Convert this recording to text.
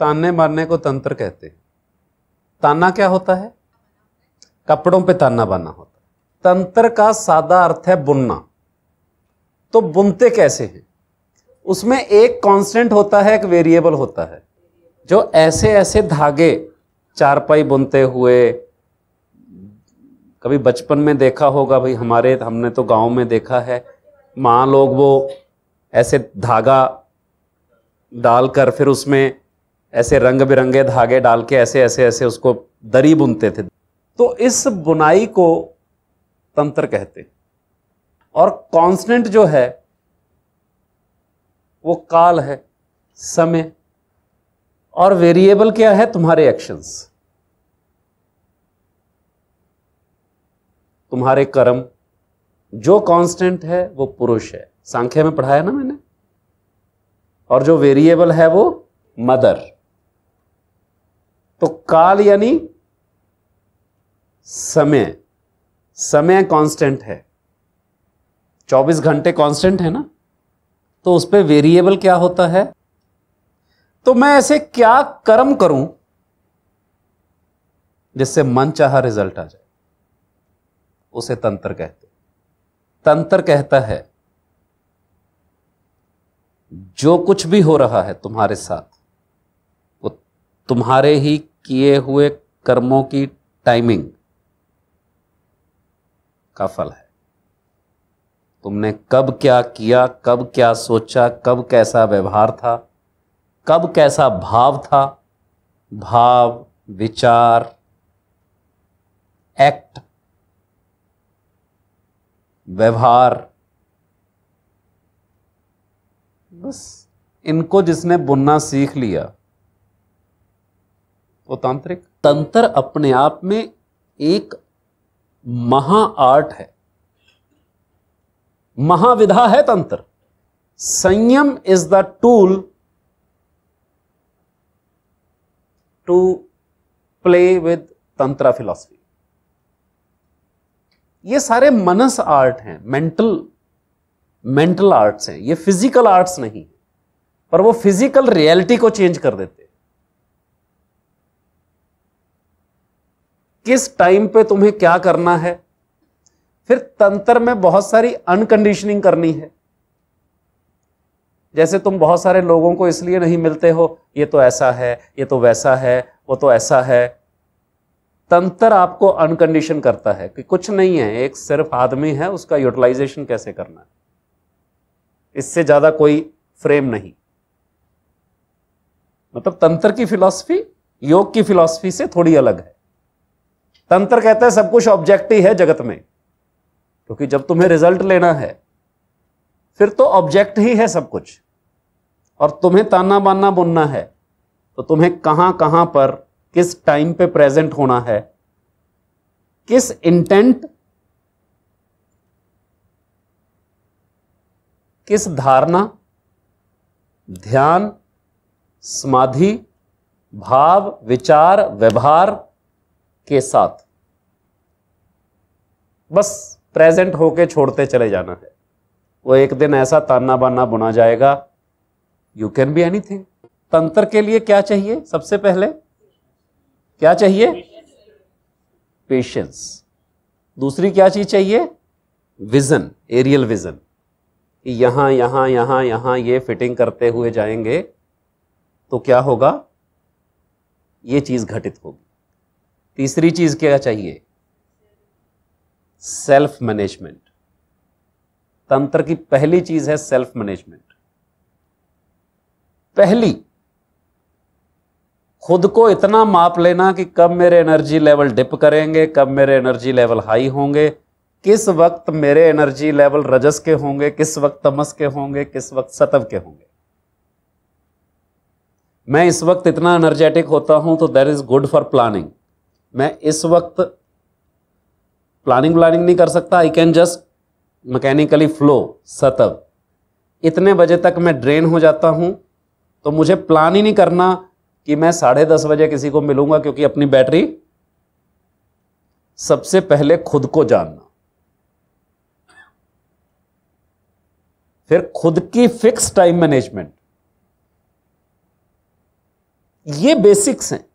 ताने मारने को तंत्र कहते हैं ताना क्या होता है कपड़ों पे ताना बाना होता है तंत्र का सादा अर्थ है बुनना तो बुनते कैसे हैं उसमें एक कांस्टेंट होता है एक वेरिएबल होता है जो ऐसे ऐसे धागे चारपाई बुनते हुए कभी बचपन में देखा होगा भाई हमारे हमने तो गांव में देखा है माँ लोग वो ऐसे धागा डालकर फिर उसमें ऐसे रंग बिरंगे धागे डाल के ऐसे ऐसे ऐसे उसको दरी बुनते थे तो इस बुनाई को तंत्र कहते और कांस्टेंट जो है वो काल है समय और वेरिएबल क्या है तुम्हारे एक्शंस तुम्हारे कर्म जो कांस्टेंट है वो पुरुष है सांख्य में पढ़ाया ना मैंने और जो वेरिएबल है वो मदर तो काल यानी समय समय कांस्टेंट है 24 घंटे कांस्टेंट है ना तो उस पर वेरिएबल क्या होता है तो मैं ऐसे क्या कर्म करूं जिससे मन चाह रिजल्ट आ जाए उसे तंत्र कहते तंत्र कहता है जो कुछ भी हो रहा है तुम्हारे साथ वो तुम्हारे ही किए हुए कर्मों की टाइमिंग का फल है तुमने कब क्या किया कब क्या सोचा कब कैसा व्यवहार था कब कैसा भाव था भाव विचार एक्ट व्यवहार बस इनको जिसने बुनना सीख लिया वो तांत्रिक तंत्र अपने आप में एक महा आर्ट है महाविधा है तंत्र संयम is the tool to play with tantra philosophy ये सारे मनस आर्ट हैं मेंटल मेंटल आर्ट्स हैं ये फिजिकल आर्ट्स नहीं पर वो फिजिकल रियलिटी को चेंज कर देते किस टाइम पे तुम्हें क्या करना है फिर तंत्र में बहुत सारी अनकंडीशनिंग करनी है जैसे तुम बहुत सारे लोगों को इसलिए नहीं मिलते हो ये तो ऐसा है ये तो वैसा है वो तो ऐसा है तंत्र आपको अनकंडीशन करता है कि कुछ नहीं है एक सिर्फ आदमी है उसका यूटिलाइजेशन कैसे करना है इससे ज्यादा कोई फ्रेम नहीं मतलब तंत्र की फिलॉसफी योग की फिलॉसफी से थोड़ी अलग है तंत्र कहता है सब कुछ ऑब्जेक्ट ही है जगत में क्योंकि जब तुम्हें रिजल्ट लेना है फिर तो ऑब्जेक्ट ही है सब कुछ और तुम्हें ताना बाना बुनना है तो तुम्हें कहां कहां पर किस टाइम पे प्रेजेंट होना है किस इंटेंट किस धारणा ध्यान समाधि भाव विचार व्यवहार के साथ बस प्रेजेंट होके छोड़ते चले जाना है वो एक दिन ऐसा ताना बाना बुना जाएगा you can be anything तंत्र के लिए क्या चाहिए सबसे पहले क्या चाहिए पेशेंस दूसरी क्या चीज चाहिए विजन एरियल विजन कि यहां यहां यहां ये फिटिंग करते हुए जाएंगे तो क्या होगा ये चीज घटित होगी तीसरी चीज क्या चाहिए सेल्फ मैनेजमेंट तंत्र की पहली चीज है सेल्फ मैनेजमेंट पहली खुद को इतना माप लेना कि कब मेरे एनर्जी लेवल डिप करेंगे कब मेरे एनर्जी लेवल हाई होंगे किस वक्त मेरे एनर्जी लेवल रजस के होंगे किस वक्त तमस के होंगे किस वक्त सतव के होंगे मैं इस वक्त इतना एनर्जेटिक होता हूं तो that is good for planning मैं इस वक्त प्लानिंग व्लानिंग नहीं कर सकता I can just mechanically flow सतव इतने बजे तक मैं ड्रेन हो जाता हूँ तो मुझे प्लान ही नहीं करना कि मैं साढ़े दस बजे किसी को मिलूंगा क्योंकि अपनी बैटरी सबसे पहले खुद को जानना फिर खुद की फिक्स टाइम मैनेजमेंट ये बेसिक्स हैं